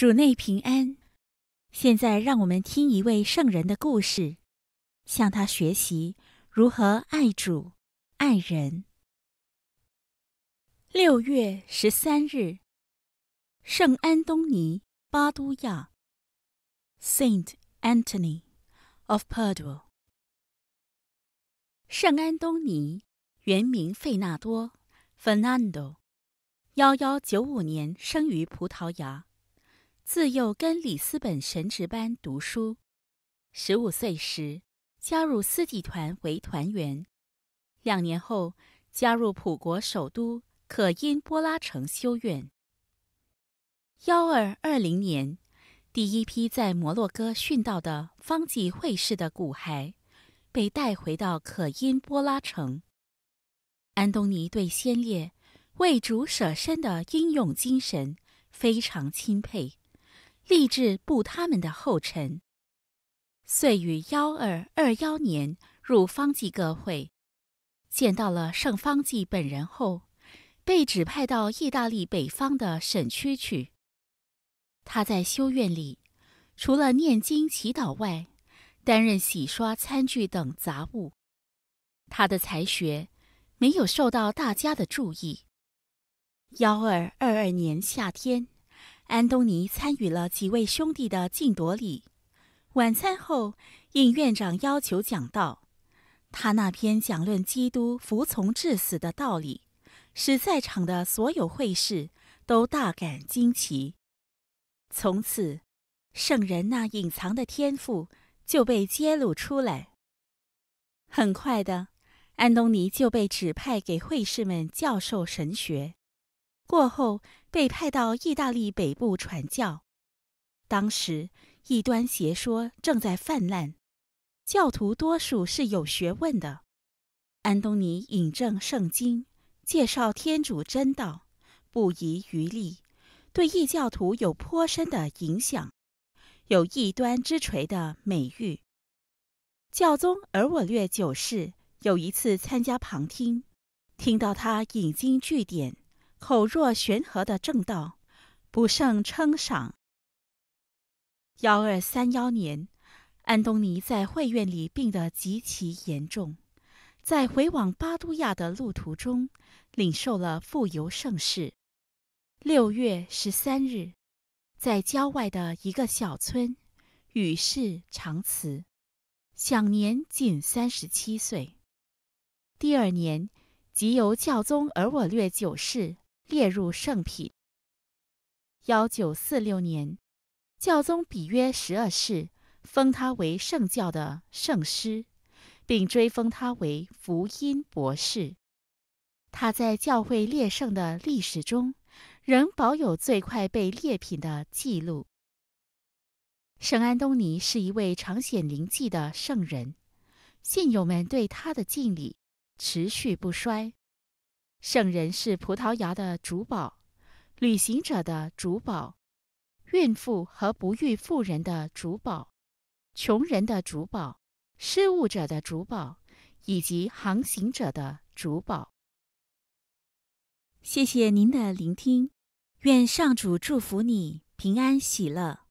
主内平安。现在让我们听一位圣人的故事，向他学习如何爱主、爱人。六月十三日，圣安东尼巴都亚 （Saint Anthony of Padua）。圣安东尼原名费纳多 （Fernando），幺幺九五年生于葡萄牙。自幼跟里斯本神职班读书，十五岁时加入斯蒂团为团员，两年后加入普国首都可因波拉城修院。幺二二零年，第一批在摩洛哥殉道的方济会士的骨骸被带回到可因波拉城。安东尼对先烈为主舍身的英勇精神非常钦佩。立志步他们的后尘，遂于幺二二幺年入方济各会。见到了圣方济本人后，被指派到意大利北方的省区去。他在修院里，除了念经祈祷外，担任洗刷餐具等杂务。他的才学没有受到大家的注意。幺二二二年夏天。安东尼参与了几位兄弟的敬夺礼，晚餐后应院长要求讲道。他那篇讲论基督服从至死的道理，使在场的所有会士都大感惊奇。从此，圣人那隐藏的天赋就被揭露出来。很快的，安东尼就被指派给会士们教授神学。过后被派到意大利北部传教，当时异端邪说正在泛滥，教徒多数是有学问的。安东尼引证圣经，介绍天主真道，不遗余力，对异教徒有颇深的影响，有“异端之锤”的美誉。教宗尔我略九世有一次参加旁听，听到他引经据典。口若悬河的正道，不胜称赏。幺二三幺年，安东尼在会院里病得极其严重，在回往巴都亚的路途中，领受了富游盛世。六月十三日，在郊外的一个小村，与世长辞，享年仅三十七岁。第二年，即由教宗而我略九世。列入圣品。幺九四六年，教宗比约十二世封他为圣教的圣师，并追封他为福音博士。他在教会列圣的历史中，仍保有最快被列品的记录。圣安东尼是一位常显灵迹的圣人，信友们对他的敬礼持续不衰。圣人是葡萄牙的主宝，旅行者的主宝，孕妇和不育妇人的主宝，穷人的主宝，失误者的主宝，以及航行者的主宝。谢谢您的聆听，愿上主祝福你平安喜乐。